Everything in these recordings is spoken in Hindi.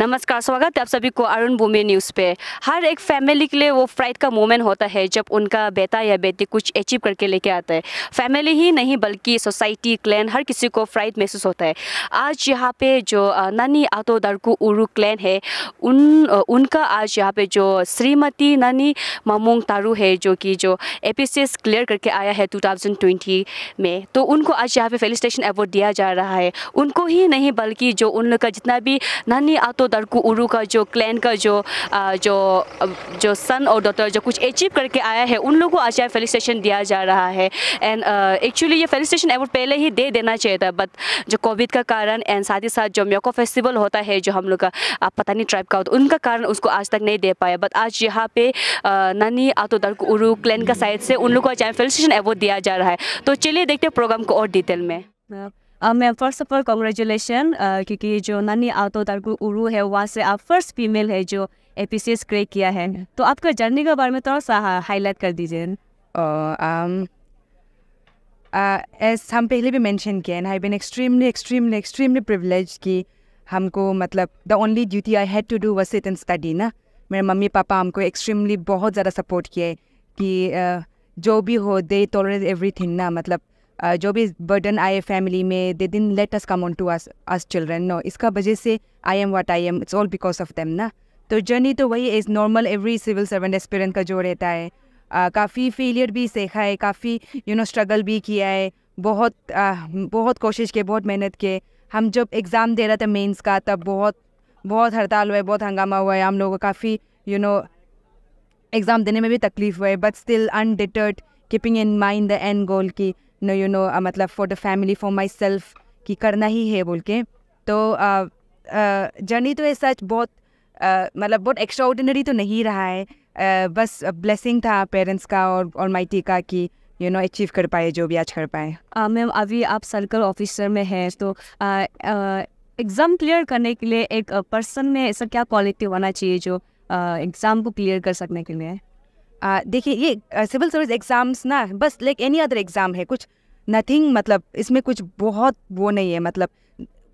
नमस्कार स्वागत है आप सभी को अरुण भूमि न्यूज़ पे हर एक फैमिली के लिए वो फ़्राइड का मोमेंट होता है जब उनका बेटा या बेटी कुछ अचीव करके लेके आता है फैमिली ही नहीं बल्कि सोसाइटी क्लैन हर किसी को फ्राइड महसूस होता है आज यहाँ पे जो नानी आतो दरकू उरु क्लैन है उन उनका आज यहाँ पे जो श्रीमती नानी मामोंग तारू है जो कि जो ए क्लियर करके आया है टू में तो उनको आज यहाँ पे फेलिस्टेशन अवार्ड दिया जा रहा है उनको ही नहीं बल्कि जो उन लोग का जितना भी नानी आतो दारकू उरू का जो क्लैन का जो आ, जो जो सन और डॉटर जो कुछ अचीव करके आया है उन लोगों को आज फेलिस्टेशन दिया जा रहा है एंड एक्चुअली ये फेलिस्टेशन अवार्ड पहले ही दे देना चाहिए था बट जो कोविड का कारण एंड साथ ही साथ जो म्योको फेस्टिवल होता है जो हम लोग का पता नहीं ट्राइब का होता उनका कारण उसको आज तक नहीं दे पाया बट आज यहाँ पे ननी आतो दरकू उरू क्लैन का साइड से उन लोग को आज फेलिस्टेशन अवार्ड दिया जा रहा है तो चलिए देखते हैं प्रोग्राम को और डिटेल में ma'am first of all congratulation क्योंकि जो नानी आतो तारकू उरू है वहाँ से आप फर्स्ट फीमेल है जो A P C S crack किया है तो आपका जर्नी के बारे में थोड़ा सा हाईलाइट कर दीजिए एस oh, um, uh, हम पहले भी मैंशन किया and I been extremely extremely extremely privilege कि हमको मतलब the only duty I had to do was it in study ना मेरे मम्मी पापा हमको एक्सट्रीमली बहुत ज़्यादा सपोर्ट किया है कि uh, जो भी हो दे टॉलरेट एवरी थिंग ना मतलब जो भी बर्डन आए फैमिली में they didn't let us come on to us us children no इसका वजह से I am what I am it's all because of them ना तो जर्नी तो वही is normal every civil servant experience का जो रहता है काफ़ी फेलियर भी सीखा है काफ़ी यू नो स्ट्रगल भी किया है बहुत बहुत कोशिश किए बहुत मेहनत किए हम जब एग्ज़ाम दे रहा था मेन्स का तब बहुत बहुत हड़ताल हुआ है बहुत हंगामा हुआ है हम लोगों को काफ़ी यू नो एग्ज़ाम देने में भी तकलीफ हुआ है but still undeterred keeping in mind the end goal की नो यू नो मतलब for the family for myself कि करना ही है बोल के तो जर्नी uh, uh, तो ये सच बहुत uh, मतलब बहुत एक्स्ट्रा ऑर्डिनरी तो नहीं रहा है बस ब्लेसिंग था पेरेंट्स का और और माइटी का कि यू नो अचीव कर पाए जो भी आज कर पाए मैम अभी आप सर्कल ऑफिसर में हैं तो एग्ज़ाम क्लियर करने के लिए एक पर्सन में ऐसा क्या क्वालिटी होना चाहिए जो एग्ज़ाम को क्लियर कर सकने के लिए देखिए ये सिविल सर्विस एग्ज़ाम्स ना बस लाइक एनी अदर एग्ज़ाम है कुछ नथिंग मतलब इसमें कुछ बहुत वो नहीं है मतलब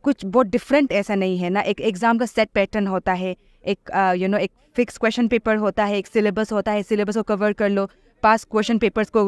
कुछ बहुत डिफरेंट ऐसा नहीं है ना एक एग्ज़ाम का सेट पैटर्न होता है एक यू नो एक फिक्स क्वेश्चन पेपर होता है एक सिलेबस होता है सिलेबस को कवर कर लो पास क्वेश्चन पेपर्स को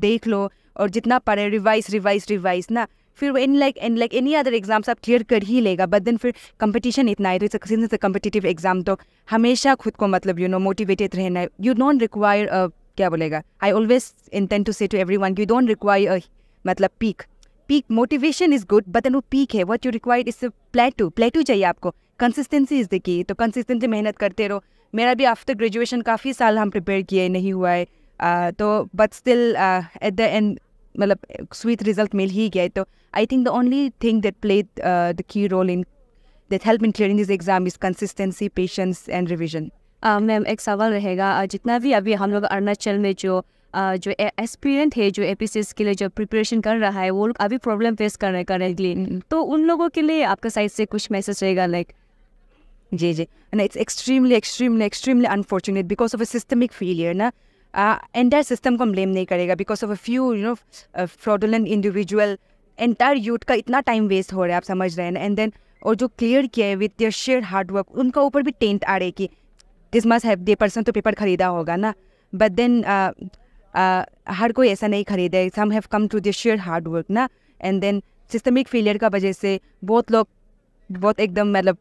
देख लो और जितना पढ़े रिवाइज रिवाइज रिवाइज ना फिर in like an like any other exams आप क्लियर कर ही लेगा बट देन फिर कंपटीशन इतना है तो सिंस कम्पिटिटिव एग्जाम तो हमेशा खुद को मतलब यू नो मोटिवेटेड रहना है यू डोंट रिक्वायर क्या बोलेगा I always intent to say to everyone you don't require मतलब peak peak motivation is good but वो पीक है what you require is plateau plateau चाहिए आपको कंसिस्टेंसी इज द की तो कंसिस्टेंसी मेहनत करते रहो मेरा भी आफ्टर ग्रेजुएशन काफ़ी साल हम प्रिपेयर किए नहीं हुआ है तो but still at the end मतलब स्वीट रिजल्ट मिल ही गया तो I think the only thing that play the key role in that help in clearing this exam is consistency patience and revision ma'am एक सवाल रहेगा uh, जितना भी अभी हम लोग अरुणाचल में जो uh, जो एक्सपीरियंट है जो एपीसीएस के लिए जो प्रिपरेशन कर रहा है वो लोग अभी प्रॉब्लम फेस कर रहे हैं करने के लिए तो उन लोगों के लिए आपके साइड से कुछ मैसेज रहेगा लाइक जी जी ना it's extremely extremely extremely unfortunate because of a systemic failure ना एंटायर सिस्टम को हम ब्लेम नहीं करेगा because of a few you know fraudulent individual entire youth का इतना टाइम वेस्ट हो रहा है आप समझ रहे हैं एंड देन और जो क्लियर किया है विथ योर शेयर हार्डवर्क उनका ऊपर भी टेंट आ रहे कि this must have the person तो पेपर खरीदा होगा ना बट देन हर कोई ऐसा नहीं खरीदे some have come to their share hard work ना एंड देन सिस्टमिक फेलियर का वजह से बहुत लोग बहुत एकदम मतलब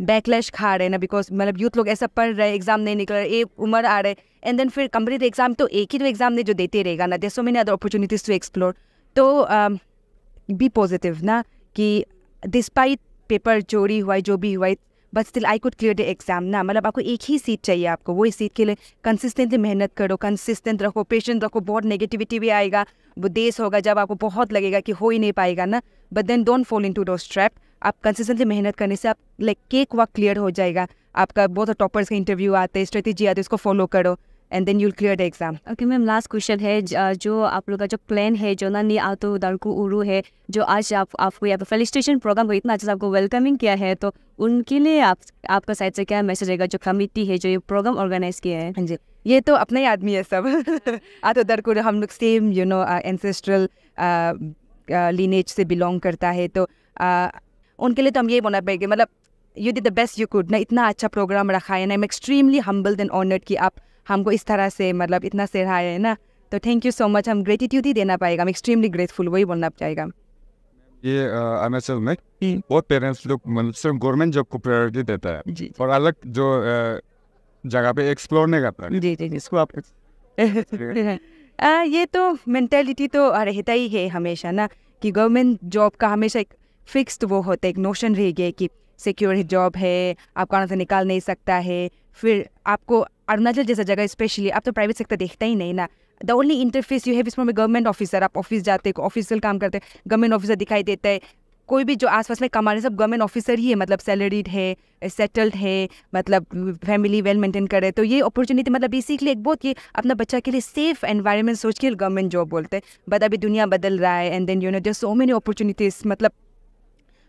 बैकलैश खा रहे हैं ना बिकॉज मतलब यूथ लोग ऐसा पढ़ रहे हैं एग्जाम नहीं निकल रहे एक उम्र आ रहे एंड देन फिर कंपनी तो एग्जाम तो एक ही तो एग्जाम नहीं जो देते रहेगा ना there so many other opportunities to explore तो बी um, पॉजिटिव ना कि डिस्पाइट पेपर चोरी हुआ जो भी हुआ but still I could clear the exam ना मतलब आपको एक ही सीट चाहिए आपको वही सीट के लिए कंसिस्टेंटली मेहनत करो कंसिस्टेंट रखो पेशेंट रखो बहुत नेगेटिविटी भी आएगा वो देश होगा जब आपको बहुत लगेगा कि हो ही नहीं पाएगा ना but then don't fall into the trap आप कंसिस्टेंटली मेहनत करने से आप लाइक केक वक्त क्लियर हो जाएगा आपका बहुत टॉपर्स का इंटरव्यू आते हैं स्ट्रेटेजी आते उसको फॉलो करो and then you'll clear the exam okay ma'am last question है जो आप लोग का जो प्लान है जो ना नी आतो दड़कू उरू है जो आज आप आपको यहाँ पर फेलिस्टेशन प्रोग्राम को इतना अच्छा आपको वेलकमिंग किया है तो उनके लिए आप आपका साइड से क्या मैसेज रहेगा जो कमिटी है जो ये प्रोग्राम ऑर्गेनाइज किया है हाँ जी ये तो अपना ही आदमी है सब आतो दड़कू हम लोग same you know ancestral lineage से बिलोंग करता है तो uh, उनके लिए तो हम यही बोलना पड़ेगा मतलब you did the best you could ना इतना अच्छा प्रोग्राम रखा है ना I am extremely humble and honoured कि आप हमको इस तरह से मतलब इतना सराहाया है ना तो थैंक यू सो मच हम ग्रेटिट्यूड ही देना पाएगा हम एक्सट्रीमली ग्रेटफुल वही बोलना चाहेगा ये एम एस एल में बहुत पेरेंट्स लोग मतलब सिर्फ गवर्नमेंट जॉब को प्रायोरिटी देता है और अलग जो जगह पे एक्सप्लोर नहीं करता जी जी जी इसको आप ये तो मेंटेलिटी तो रहता ही है हमेशा ना कि गवर्नमेंट जॉब का हमेशा एक फिक्स्ड वो होता है एक नोशन रह गए कि सिक्योर जॉब है आप कहाँ से निकाल नहीं सकता है फिर आपको अरुणाचल जैसा जगह स्पेशली आप तो प्राइवेट सेक्टर देखता ही नहीं ना the only interface you have इसमें गवर्नमेंट ऑफिसर आप ऑफिस जाते हैं ऑफिसियल काम करते हैं गवर्नमेंट ऑफिसर दिखाई देता है कोई भी जो आसपास में कमा रहे सब गवर्नमेंट ऑफिसर ही है मतलब सैलरीड है सेटल्ड है मतलब फैमिली वेल मेंटेन करे तो ये अपॉर्चुनिटी मतलब बेसिकली एक बहुत ये अपना बच्चा के लिए सेफ एनवायरनमेंट सोच के गवर्नमेंट जॉब बोलते हैं बट अभी दुनिया बदल रहा है and then you know there so many opportunities मतलब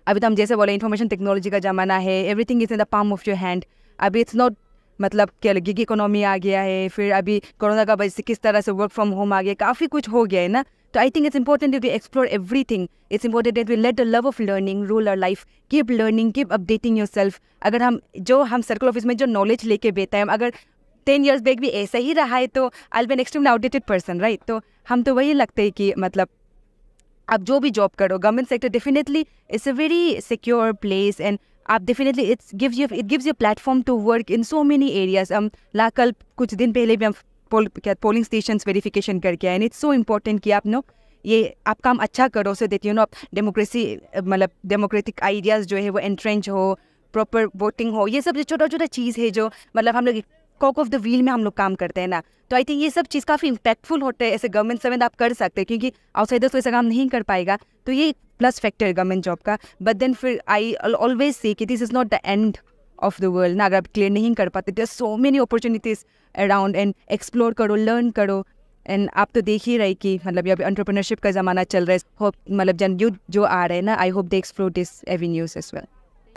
अभी तो हम जैसे बोले इन्फॉर्मेशन टेक्नोलॉजी का ज़माना है everything is in the palm of your hand अभी इट्स नॉट मतलब क्या गिग इकोनॉमी आ गया है फिर अभी कोरोना का वजह से किस तरह से वर्क फ्रॉम होम आ गया काफ़ी कुछ हो गया है ना तो I think it's important that we explore everything it's important that we let the love of learning rule our life keep learning keep updating yourself अगर हम जो हम सर्कल ऑफिस में जो नॉलेज लेके बेता है अगर टेन ईयर्स बैक भी ऐसा ही रहा है तो I been extremely outdated person right तो हम तो वही लगते हैं कि मतलब आप जो भी जॉब करो government sector definitely it's a very secure place and आप definitely it's gives you it gives you platform to work in so many areas हम ला कल कुछ दिन पहले भी हम पोल, क्या पोलिंग स्टेशन वेरीफिकेशन करके आए एंड इट्स सो इम्पोर्टेंट कि आप नो ये आप काम अच्छा करो से देती यू नो आप डेमोक्रेसी मतलब डेमोक्रेटिक आइडियाज़ जो है वो एंट्रेंच हो प्रॉपर वोटिंग हो ये सब जो छोटा छोटा चीज़ है जो मतलब हम लोग कॉक ऑफ द व्हील में हम लोग काम करते हैं ना तो आई थिंक ये सब चीज़ काफ़ी इम्पैक्टफुल होते हैं ऐसे गवर्नमेंट समेत आप कर सकते हैं क्योंकि आउटसाइडर्स तो काम नहीं कर पाएगा तो ये प्लस फैक्टर है गवर्नमेंट जॉब का बट देन फिर आई ऑलवेज सी कि this is not the end of the world ना अगर आप क्लियर नहीं कर पाते there so many opportunities around and explore करो लर्न करो एंड आप तो देख ही रहे कि मतलब ये अभी एंटरप्रेन्योरशिप का ज़माना चल रहा है होप मतलब जन यूथ जो आ रहे हैं ना I hope they explore this avenues as well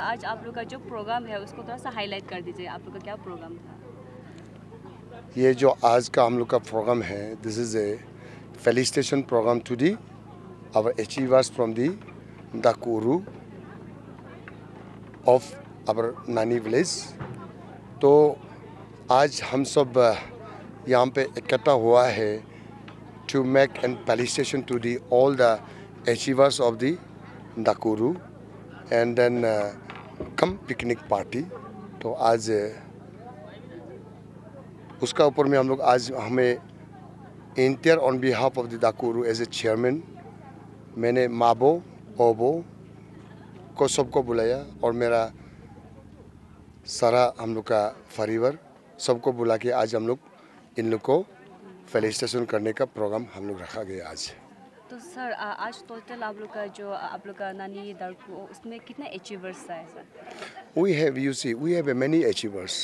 आज आप लोग का जो प्रोग्राम है उसको थोड़ा सा हाईलाइट कर दीजिए आप लोग का क्या प्रोग्राम था ये जो आज का हम लोग का प्रोग्राम है this is a felicitation program to the our achievers from the Dakuru of our Nani village तो आज हम सब uh, यहाँ पे इकट्ठा हुआ है to make and felicitation to the all the achievers of the Dakuru and then uh, come picnic तो आज uh, उसका ऊपर में हम लोग आज हमें enter on behalf of the Dakuru as a chairman मैंने माबो ओबो को सबको बुलाया और मेरा सारा हम लोग का फरीवर सबको बुला के आज हम लोग इन लोग को फेलिस्टेशन करने का प्रोग्राम हम लोग रखा गया आज तो सर आज टोटल आप लोग का जो आप लोग का नानी दर उसमें कितने अचीवर्स आए sir we have you see we have many achievers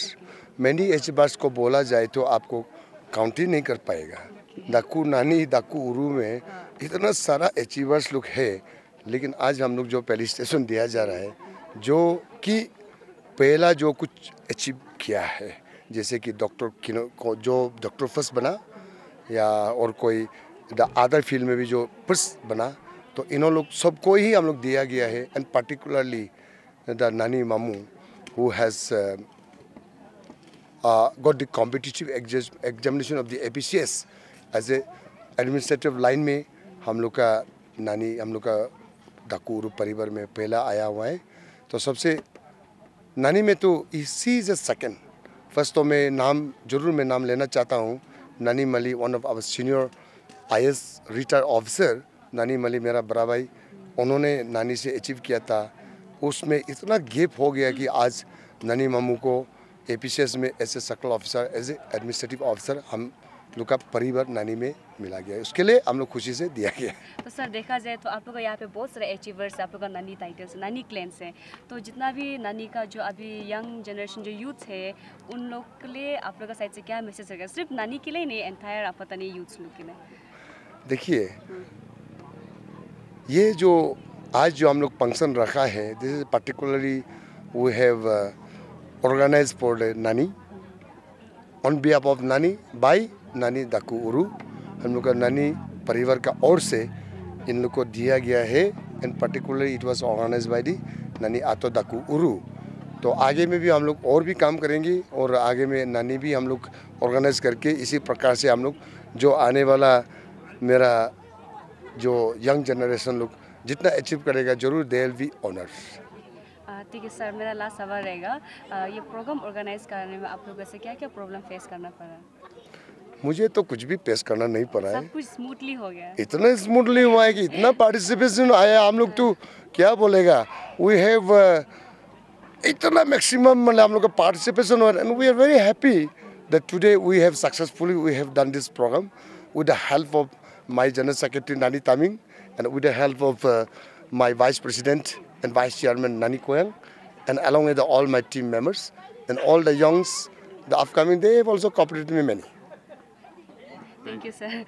many achievers को बोला जाए तो आपको काउंट ही नहीं कर पाएगा okay. नानी डाकू उरू में हाँ. इतना सारा अचीवर्स लोग है लेकिन आज हम लोग जो पहली स्टेशन दिया जा रहा है जो कि पहला जो कुछ अचीव किया है जैसे कि डॉक्टर को जो डॉक्टर फर्स्ट बना या और कोई द अदर फील्ड में भी जो पुरुष बना तो इन्हों लोग सबको ही हम लोग दिया गया है and particularly the Nani Mamu who has examination of the A P C S as a administrative line में हम लोग का नानी हम लोग का डाकूर परिवार में पहला आया हुआ है तो सबसे नानी में तो इसी इज़ अ सेकेंड फर्स्ट तो मैं नाम जरूर मैं नाम लेना चाहता हूँ Nani Mali one of our senior I retire officer Nani Mali मेरा बड़ा भाई उन्होंने नानी से अचीव किया था उसमें इतना गेप हो गया कि आज नानी मामू को ए में as a circle officer as a administrative officer हम लोग का परिवार नानी में मिला गया उसके लिए हम लोग खुशी से दिया गया तो सर देखा जाए तो आप लोग यहाँ पे बहुत सारे अचीवर्स आप लोग का नानी टाइटल्स नानी क्लेंस हैं तो जितना भी नानी का जो अभी यंग जनरेशन जो यूथ है उन लोग के लिए आप लोग का साइड से क्या मैसेज रहेगा सिर्फ नानी के लिए नहीं एंथायर आप पता नहीं यूथ लोग के लिए देखिए ये जो आज जो हम लोग फंक्शन रखा है this is particularly we have organise for Nani on behalf of Nani by Nani दाकू उरू हम लोग का नानी परिवार का ओर से इन लोग को दिया गया है and particularly it was organise by the Nani Ato दाकू उरू तो आगे में भी हम लोग और भी काम करेंगे और आगे में नानी भी हम लोग ऑर्गेनाइज करके इसी प्रकार से हम लोग जो आने वाला मेरा जो यंग जनरेशन लोग जितना अचीव करेगा जरूर दे विल बी ऑनर्स ठीक है सर मेरा लास्ट सवाल रहेगा ये प्रोग्राम ऑर्गेनाइज करने में आप लोगों से क्या क्या प्रॉब्लम फेस करना पड़ा मुझे तो कुछ भी पेश करना नहीं पड़ा है सब कुछ स्मूथली हो गया इतना स्मूथली हुआ है कि इतना पार्टिसिपेशन आया हम लोग तो क्या बोलेगा वी हैव इतना मैक्सिमम मतलब हम लोग का पार्टिसिपेशन हो रहा है and we are very happy that today we have successfully we have done this program with the help of my General Secretary Nani Taming, and with the help of uh, my Vice President and Vice Chairman Nani Koyang, and along with the, all my team members and all the youngs, the upcoming, they have also cooperated with me many. Thank you, sir.